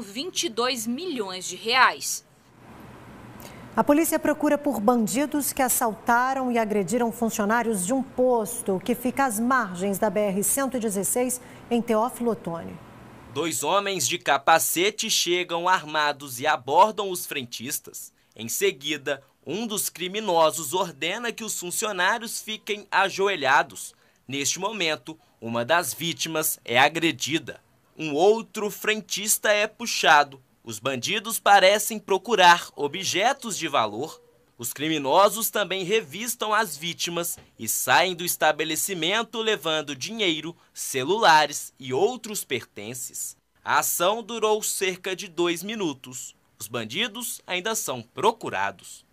22 milhões de reais. A polícia procura por bandidos que assaltaram e agrediram funcionários de um posto que fica às margens da BR-116 em Teófilo Otoni. Dois homens de capacete chegam armados e abordam os frentistas. Em seguida, um dos criminosos ordena que os funcionários fiquem ajoelhados. Neste momento, uma das vítimas é agredida um outro frentista é puxado. Os bandidos parecem procurar objetos de valor. Os criminosos também revistam as vítimas e saem do estabelecimento levando dinheiro, celulares e outros pertences. A ação durou cerca de dois minutos. Os bandidos ainda são procurados.